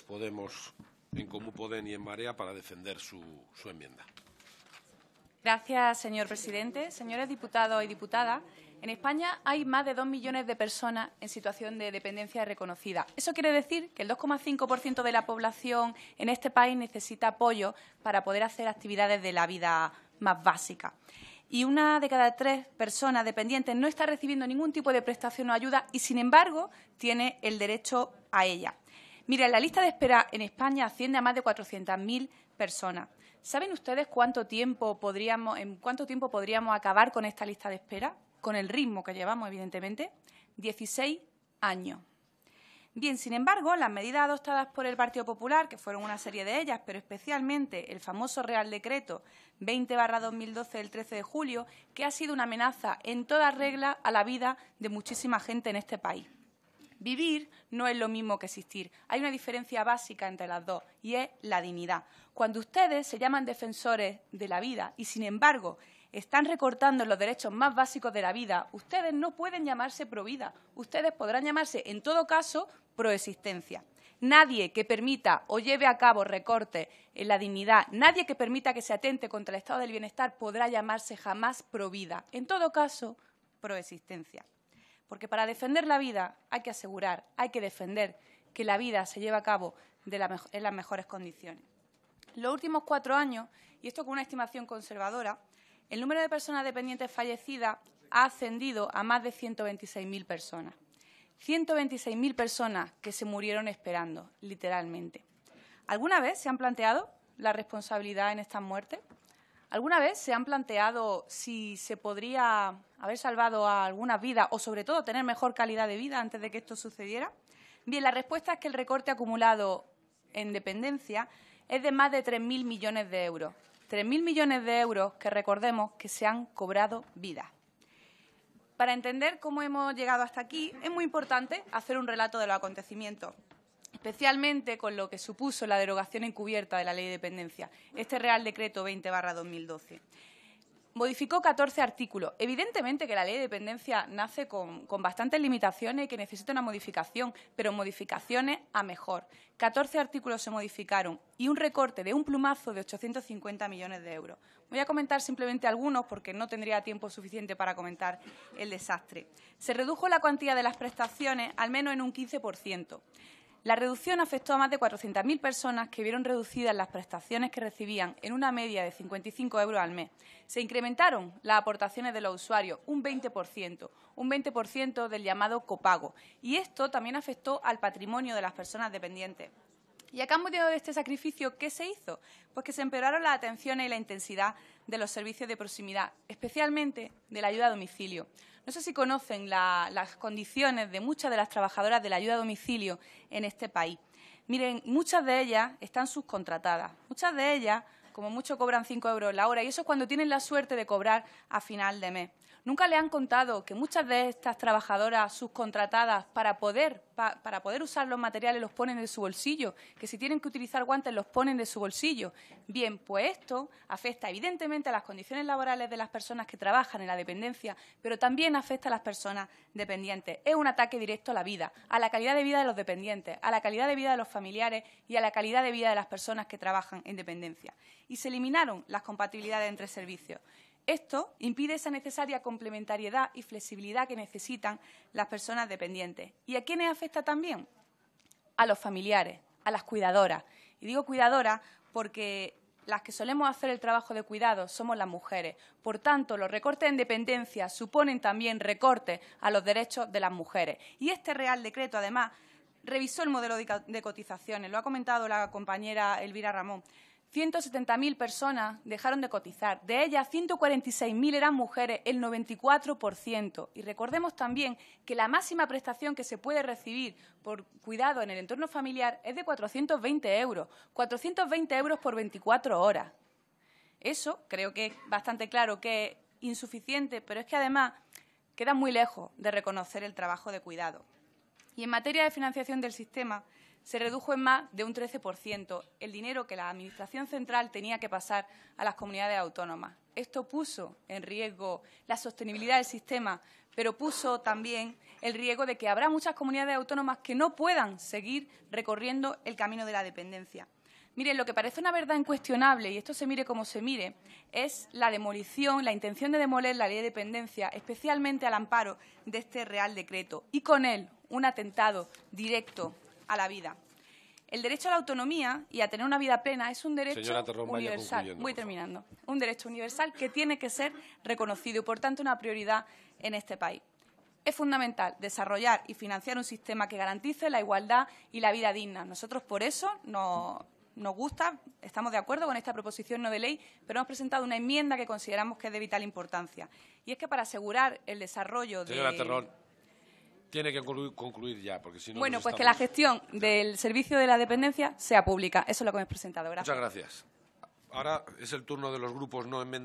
Podemos en Comú Podem y en Marea para defender su, su enmienda. Gracias, señor presidente. Señores diputados y diputadas, en España hay más de dos millones de personas en situación de dependencia reconocida. Eso quiere decir que el 2,5% de la población en este país necesita apoyo para poder hacer actividades de la vida más básica. Y una de cada tres personas dependientes no está recibiendo ningún tipo de prestación o ayuda y, sin embargo, tiene el derecho a ella. Mira, la lista de espera en España asciende a más de 400.000 personas. ¿Saben ustedes cuánto tiempo podríamos, en cuánto tiempo podríamos acabar con esta lista de espera? Con el ritmo que llevamos, evidentemente. 16 años. Bien, sin embargo, las medidas adoptadas por el Partido Popular, que fueron una serie de ellas, pero especialmente el famoso Real Decreto 20-2012 del 13 de julio, que ha sido una amenaza en toda regla a la vida de muchísima gente en este país. Vivir no es lo mismo que existir. Hay una diferencia básica entre las dos y es la dignidad. Cuando ustedes se llaman defensores de la vida y, sin embargo, están recortando los derechos más básicos de la vida, ustedes no pueden llamarse provida. Ustedes podrán llamarse, en todo caso, proexistencia. Nadie que permita o lleve a cabo recortes en la dignidad, nadie que permita que se atente contra el estado del bienestar podrá llamarse jamás provida. En todo caso, proexistencia. Porque para defender la vida hay que asegurar, hay que defender que la vida se lleve a cabo en las mejores condiciones. Los últimos cuatro años, y esto con una estimación conservadora, el número de personas dependientes fallecidas ha ascendido a más de 126.000 personas. 126.000 personas que se murieron esperando, literalmente. ¿Alguna vez se han planteado la responsabilidad en estas muertes? ¿Alguna vez se han planteado si se podría haber salvado a algunas vidas o, sobre todo, tener mejor calidad de vida antes de que esto sucediera? Bien, la respuesta es que el recorte acumulado en dependencia es de más de 3.000 millones de euros. 3.000 millones de euros que recordemos que se han cobrado vida. Para entender cómo hemos llegado hasta aquí, es muy importante hacer un relato de los acontecimientos especialmente con lo que supuso la derogación encubierta de la Ley de Dependencia, este Real Decreto 20-2012. Modificó 14 artículos. Evidentemente que la ley de dependencia nace con, bastantes limitaciones y que necesita una modificación, pero modificaciones a mejor. 14 artículos se modificaron y un recorte de un plumazo de 850 millones de euros. Voy a comentar simplemente algunos porque no tendría tiempo suficiente para comentar el desastre. Se redujo la cuantía de las prestaciones al menos en un 15%. La reducción afectó a más de 400.000 personas que vieron reducidas las prestaciones que recibían en una media de 55 euros al mes. Se incrementaron las aportaciones de los usuarios un 20%, un 20% del llamado copago, y esto también afectó al patrimonio de las personas dependientes. Y a cambio de este sacrificio, ¿qué se hizo? Pues que se empeoraron la atención y la intensidad de los servicios de proximidad, especialmente de la ayuda a domicilio. No sé si conocen las condiciones de muchas de las trabajadoras de la ayuda a domicilio en este país. Miren, muchas de ellas están subcontratadas, muchas de ellas como mucho cobran 5 euros la hora y eso es cuando tienen la suerte de cobrar a final de mes. Nunca le han contado que muchas de estas trabajadoras subcontratadas para poder, para poder usar los materiales los ponen de su bolsillo, que si tienen que utilizar guantes los ponen de su bolsillo. Bien, pues esto afecta evidentemente a las condiciones laborales de las personas que trabajan en la dependencia, pero también afecta a las personas dependientes. Es un ataque directo a la vida, a la calidad de vida de los dependientes, a la calidad de vida de los familiares y a la calidad de vida de las personas que trabajan en dependencia y se eliminaron las compatibilidades entre servicios. Esto impide esa necesaria complementariedad y flexibilidad que necesitan las personas dependientes. ¿Y a quiénes afecta también? A los familiares, a las cuidadoras. Y digo cuidadoras porque las que solemos hacer el trabajo de cuidado somos las mujeres. Por tanto, los recortes en dependencia suponen también recortes a los derechos de las mujeres. Y este Real Decreto, además, revisó el modelo de cotizaciones. Lo ha comentado la compañera Elvira Ramón. 170.000 personas dejaron de cotizar. De ellas, 146.000 eran mujeres, el 94%. Y recordemos también que la máxima prestación que se puede recibir por cuidado en el entorno familiar es de 420 euros. 420 euros por 24 horas. Eso creo que es bastante claro que es insuficiente, pero es que además queda muy lejos de reconocer el trabajo de cuidado. Y en materia de financiación del sistema, se redujo en más de un 13% el dinero que la Administración central tenía que pasar a las comunidades autónomas. Esto puso en riesgo la sostenibilidad del sistema, pero puso también el riesgo de que habrá muchas comunidades autónomas que no puedan seguir recorriendo el camino de la dependencia. Miren, lo que parece una verdad incuestionable, y esto se mire como se mire, es la demolición, la intención de demoler la ley de dependencia, especialmente al amparo de este Real Decreto, y con él un atentado directo a la vida. El derecho a la autonomía y a tener una vida plena es un derecho universal. muy terminando. Un derecho universal que tiene que ser reconocido y, por tanto, una prioridad en este país. Es fundamental desarrollar y financiar un sistema que garantice la igualdad y la vida digna. Nosotros, por eso, nos gusta, estamos de acuerdo con esta proposición no de ley, pero hemos presentado una enmienda que consideramos que es de vital importancia. Y es que para asegurar el desarrollo de... Tiene que concluir, concluir ya, porque si no. Bueno, pues que la gestión del servicio de la dependencia sea pública. Eso es lo que me presentado. Gracias. Muchas gracias. Ahora es el turno de los grupos no enmendados.